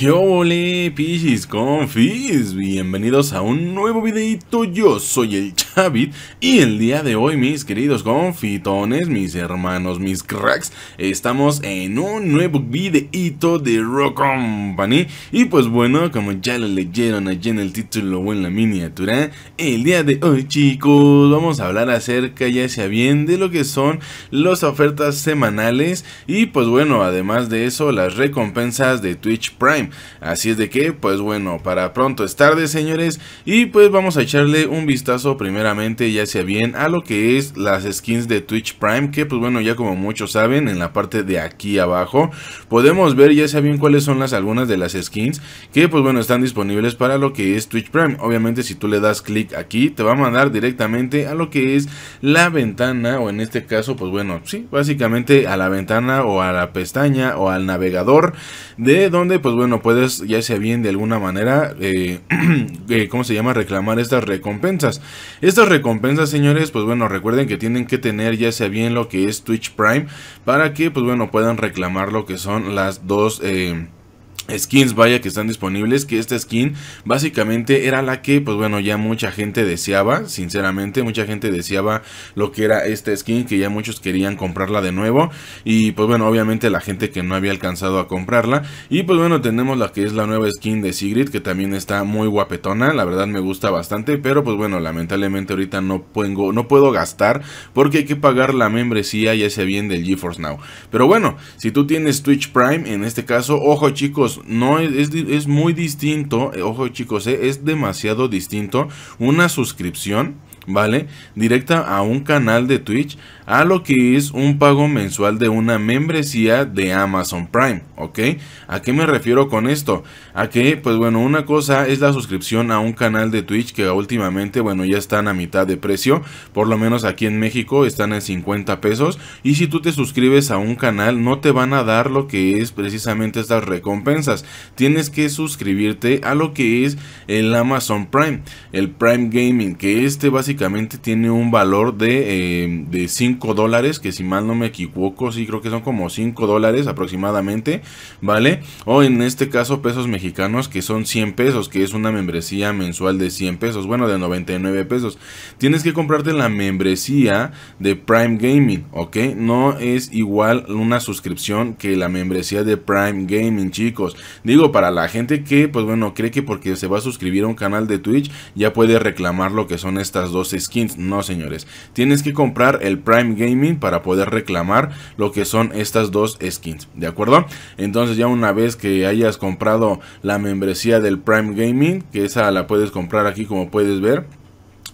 Yo ole, Pichis Confis? Bienvenidos a un nuevo videito, yo soy el y el día de hoy mis queridos confitones, mis hermanos, mis cracks, estamos en un nuevo videito de Rock Company y pues bueno, como ya lo leyeron allí en el título o en la miniatura, el día de hoy chicos vamos a hablar acerca ya sea bien de lo que son las ofertas semanales y pues bueno, además de eso las recompensas de Twitch Prime, así es de que pues bueno, para pronto es tarde señores y pues vamos a echarle un vistazo primero primeramente ya sea bien a lo que es las skins de Twitch Prime, que pues bueno, ya como muchos saben, en la parte de aquí abajo podemos ver ya sea bien cuáles son las algunas de las skins que pues bueno, están disponibles para lo que es Twitch Prime. Obviamente si tú le das clic aquí, te va a mandar directamente a lo que es la ventana o en este caso pues bueno, sí, básicamente a la ventana o a la pestaña o al navegador de donde pues bueno, puedes ya sea bien de alguna manera, eh, eh, ¿cómo se llama? Reclamar estas recompensas. Estas recompensas, señores, pues bueno, recuerden que tienen que tener ya sea bien lo que es Twitch Prime para que, pues bueno, puedan reclamar lo que son las dos... Eh, skins vaya que están disponibles que esta skin básicamente era la que pues bueno ya mucha gente deseaba sinceramente mucha gente deseaba lo que era esta skin que ya muchos querían comprarla de nuevo y pues bueno obviamente la gente que no había alcanzado a comprarla y pues bueno tenemos la que es la nueva skin de Sigrid que también está muy guapetona la verdad me gusta bastante pero pues bueno lamentablemente ahorita no puedo, no puedo gastar porque hay que pagar la membresía ya ese bien del GeForce Now pero bueno si tú tienes Twitch Prime en este caso ojo chicos no es, es muy distinto, eh, ojo chicos, eh, es demasiado distinto una suscripción, ¿vale? Directa a un canal de Twitch a lo que es un pago mensual de una membresía de Amazon Prime, ¿ok? ¿A qué me refiero con esto? A que, pues bueno, una cosa es la suscripción a un canal de Twitch que últimamente, bueno, ya están a mitad de precio, por lo menos aquí en México están en 50 pesos y si tú te suscribes a un canal no te van a dar lo que es precisamente estas recompensas, tienes que suscribirte a lo que es el Amazon Prime, el Prime Gaming, que este básicamente tiene un valor de, eh, de 5 dólares, que si mal no me equivoco, sí creo que son como 5 dólares aproximadamente, ¿vale? O en este caso pesos mexicanos, que son 100 pesos, que es una membresía mensual de 100 pesos, bueno, de 99 pesos. Tienes que comprarte la membresía de Prime Gaming, ¿ok? No es igual una suscripción que la membresía de Prime Gaming, chicos. Digo, para la gente que, pues bueno, cree que porque se va a suscribir a un canal de Twitch, ya puede reclamar lo que son estas dos skins. No, señores. Tienes que comprar el Prime Gaming para poder reclamar lo que son estas dos skins, ¿de acuerdo? Entonces ya una vez que hayas comprado la membresía del Prime Gaming, que esa la puedes comprar aquí como puedes ver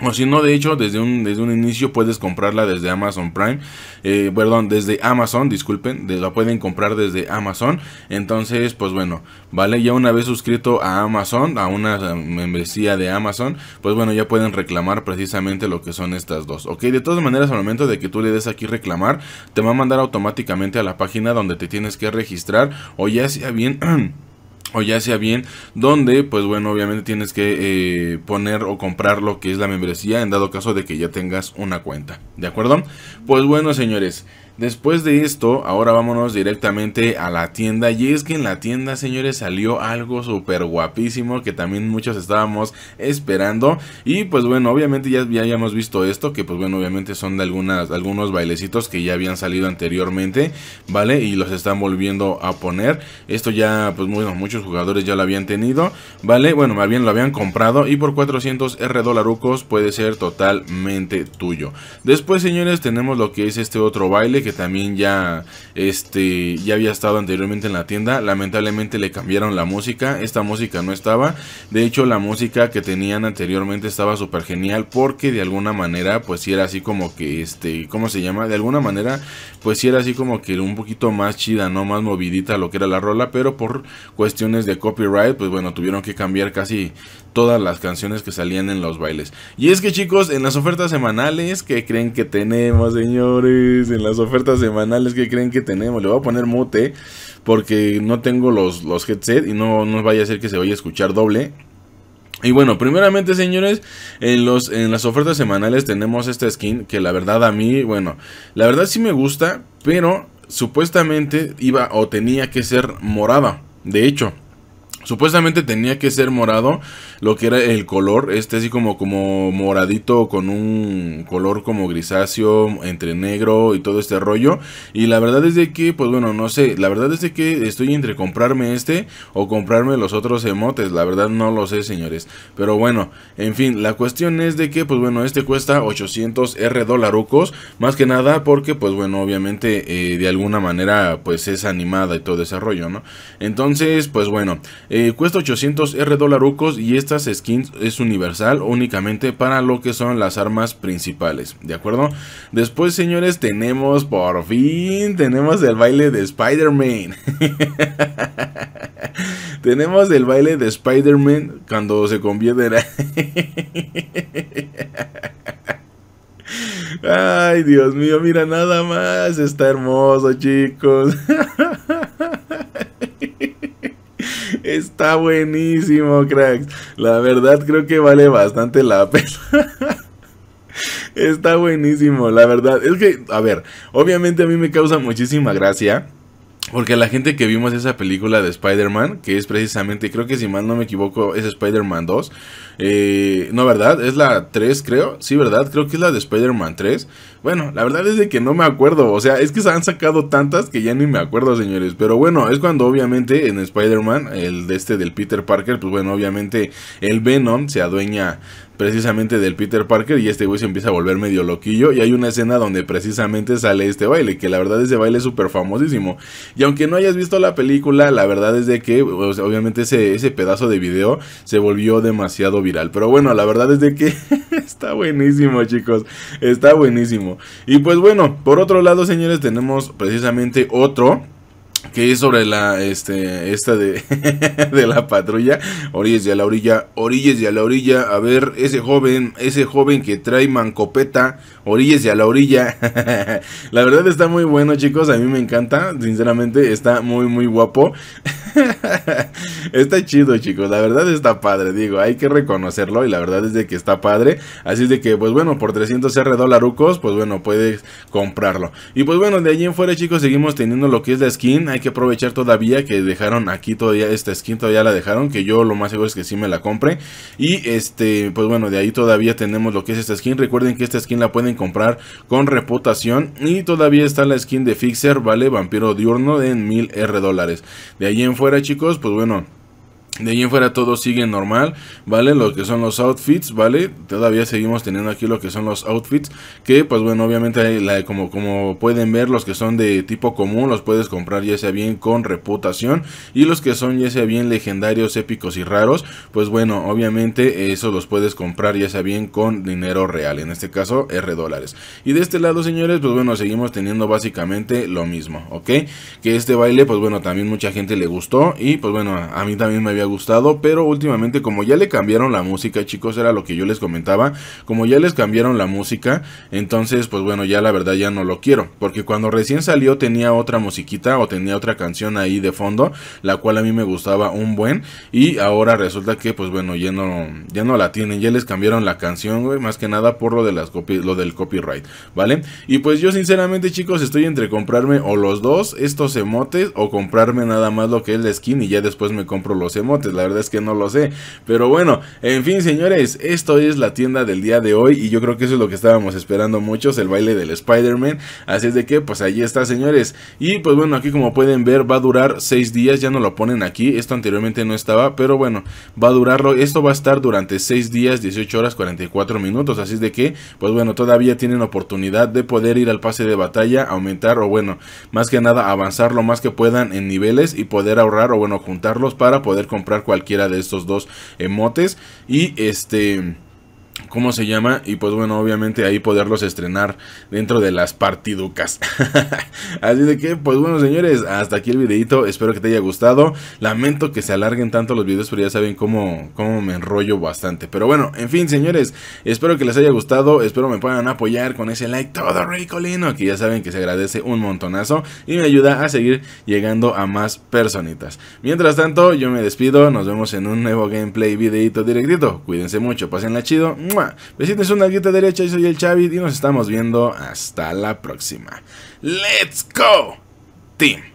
o si no, de hecho, desde un, desde un inicio puedes comprarla desde Amazon Prime. Eh, perdón, desde Amazon, disculpen. la pueden comprar desde Amazon. Entonces, pues bueno, vale. Ya una vez suscrito a Amazon, a una eh, membresía de Amazon, pues bueno, ya pueden reclamar precisamente lo que son estas dos. Ok, de todas maneras, al momento de que tú le des aquí reclamar, te va a mandar automáticamente a la página donde te tienes que registrar. O ya sea bien. o ya sea bien, donde pues bueno, obviamente tienes que eh, poner o comprar lo que es la membresía en dado caso de que ya tengas una cuenta, ¿de acuerdo? Pues bueno, señores. Después de esto, ahora vámonos directamente a la tienda. Y es que en la tienda, señores, salió algo súper guapísimo que también muchos estábamos esperando. Y pues bueno, obviamente ya, ya visto esto, que pues bueno, obviamente son de algunas, algunos bailecitos que ya habían salido anteriormente, ¿vale? Y los están volviendo a poner. Esto ya, pues bueno, muchos jugadores ya lo habían tenido, ¿vale? Bueno, más bien lo habían comprado y por 400 R puede ser totalmente tuyo. Después, señores, tenemos lo que es este otro baile que también ya, este, ya había estado anteriormente en la tienda. Lamentablemente le cambiaron la música. Esta música no estaba. De hecho, la música que tenían anteriormente estaba súper genial porque de alguna manera, pues si era así como que, este, ¿cómo se llama? De alguna manera, pues si era así como que un poquito más chida, ¿no? Más movidita lo que era la rola, pero por cuestiones de copyright, pues bueno, tuvieron que cambiar casi todas las canciones que salían en los bailes. Y es que chicos, en las ofertas semanales, que creen que tenemos, señores? En las ofertas ofertas semanales que creen que tenemos. Le voy a poner mute porque no tengo los, los headset y no nos vaya a ser que se vaya a escuchar doble. Y bueno, primeramente señores, en, los, en las ofertas semanales tenemos esta skin que la verdad a mí, bueno, la verdad sí me gusta, pero supuestamente iba o tenía que ser morada. De hecho, Supuestamente tenía que ser morado, lo que era el color, este así como, como moradito con un color como grisáceo, entre negro y todo este rollo. Y la verdad es de que, pues bueno, no sé, la verdad es de que estoy entre comprarme este o comprarme los otros emotes, la verdad no lo sé señores. Pero bueno, en fin, la cuestión es de que, pues bueno, este cuesta 800 R dolarucos, más que nada porque, pues bueno, obviamente eh, de alguna manera pues es animada y todo ese rollo, ¿no? Entonces, pues bueno... Eh, cuesta 800 R ucos y estas skins es universal únicamente para lo que son las armas principales, ¿de acuerdo? Después, señores, tenemos, por fin, tenemos el baile de Spider-Man. tenemos el baile de Spider-Man cuando se convierte en... Ay, Dios mío, mira nada más, está hermoso, chicos. Está buenísimo, cracks. La verdad creo que vale bastante la pena. Está buenísimo, la verdad. Es que, a ver, obviamente a mí me causa muchísima gracia porque la gente que vimos esa película de Spider-Man, que es precisamente, creo que si mal no me equivoco, es Spider-Man 2. Eh, no, ¿verdad? Es la 3, creo. Sí, ¿verdad? Creo que es la de Spider-Man 3. Bueno, la verdad es de que no me acuerdo. O sea, es que se han sacado tantas que ya ni me acuerdo, señores. Pero bueno, es cuando obviamente en Spider-Man, el de este del Peter Parker, pues bueno, obviamente el Venom se adueña precisamente del Peter Parker y este güey se empieza a volver medio loquillo y hay una escena donde precisamente sale este baile, que la verdad ese baile es súper famosísimo. Y aunque no hayas visto la película, la verdad es de que obviamente ese, ese pedazo de video se volvió demasiado viral. Pero bueno, la verdad es de que está buenísimo chicos, está buenísimo. Y pues bueno, por otro lado señores tenemos precisamente otro que es sobre la este esta de, de la patrulla orillas de a la orilla orillas y a la orilla a ver ese joven ese joven que trae mancopeta orillas y a la orilla la verdad está muy bueno chicos a mí me encanta sinceramente está muy muy guapo está chido chicos la verdad está padre digo hay que reconocerlo y la verdad es de que está padre así es de que pues bueno por 300 r dolarucos pues bueno puedes comprarlo y pues bueno de allí en fuera chicos seguimos teniendo lo que es la skin hay que aprovechar todavía que dejaron aquí todavía esta skin, todavía la dejaron, que yo lo más seguro es que sí me la compre. Y este, pues bueno, de ahí todavía tenemos lo que es esta skin. Recuerden que esta skin la pueden comprar con reputación y todavía está la skin de Fixer, ¿vale? Vampiro diurno en 1000 R dólares. De ahí en fuera, chicos, pues bueno. De allí en fuera todo sigue normal, ¿vale? Lo que son los outfits, ¿vale? Todavía seguimos teniendo aquí lo que son los outfits, que pues bueno, obviamente como, como pueden ver, los que son de tipo común los puedes comprar ya sea bien con reputación y los que son ya sea bien legendarios, épicos y raros, pues bueno, obviamente Eso los puedes comprar ya sea bien con dinero real, en este caso R dólares. Y de este lado, señores, pues bueno, seguimos teniendo básicamente lo mismo, ¿ok? Que este baile, pues bueno, también mucha gente le gustó y pues bueno, a mí también me había gustado, pero últimamente como ya le cambiaron la música, chicos, era lo que yo les comentaba, como ya les cambiaron la música, entonces pues bueno, ya la verdad ya no lo quiero, porque cuando recién salió tenía otra musiquita o tenía otra canción ahí de fondo, la cual a mí me gustaba un buen y ahora resulta que pues bueno, ya no ya no la tienen, ya les cambiaron la canción, más que nada por lo de las lo del copyright, ¿vale? Y pues yo sinceramente, chicos, estoy entre comprarme o los dos estos emotes o comprarme nada más lo que es la skin y ya después me compro los emotes la verdad es que no lo sé. Pero bueno, en fin señores, esto es la tienda del día de hoy y yo creo que eso es lo que estábamos esperando muchos, el baile del Spider-Man. Así es de que pues ahí está señores. Y pues bueno, aquí como pueden ver va a durar 6 días, ya no lo ponen aquí, esto anteriormente no estaba, pero bueno, va a durarlo, esto va a estar durante 6 días, 18 horas, 44 minutos, así es de que pues bueno, todavía tienen oportunidad de poder ir al pase de batalla, aumentar o bueno, más que nada avanzar lo más que puedan en niveles y poder ahorrar o bueno, juntarlos para poder comprar comprar cualquiera de estos dos emotes. Y este ¿Cómo se llama? Y pues bueno, obviamente ahí poderlos estrenar dentro de las partiducas. Así de que, pues bueno, señores, hasta aquí el videito. Espero que te haya gustado. Lamento que se alarguen tanto los videos, pero ya saben cómo, cómo me enrollo bastante. Pero bueno, en fin, señores, espero que les haya gustado. Espero me puedan apoyar con ese like todo ricolino, que ya saben que se agradece un montonazo y me ayuda a seguir llegando a más personitas. Mientras tanto, yo me despido. Nos vemos en un nuevo gameplay videito directito. Cuídense mucho, pasenla chido. Besitos una guita derecha, yo soy el Chavit y nos estamos viendo hasta la próxima. ¡Let's go, team!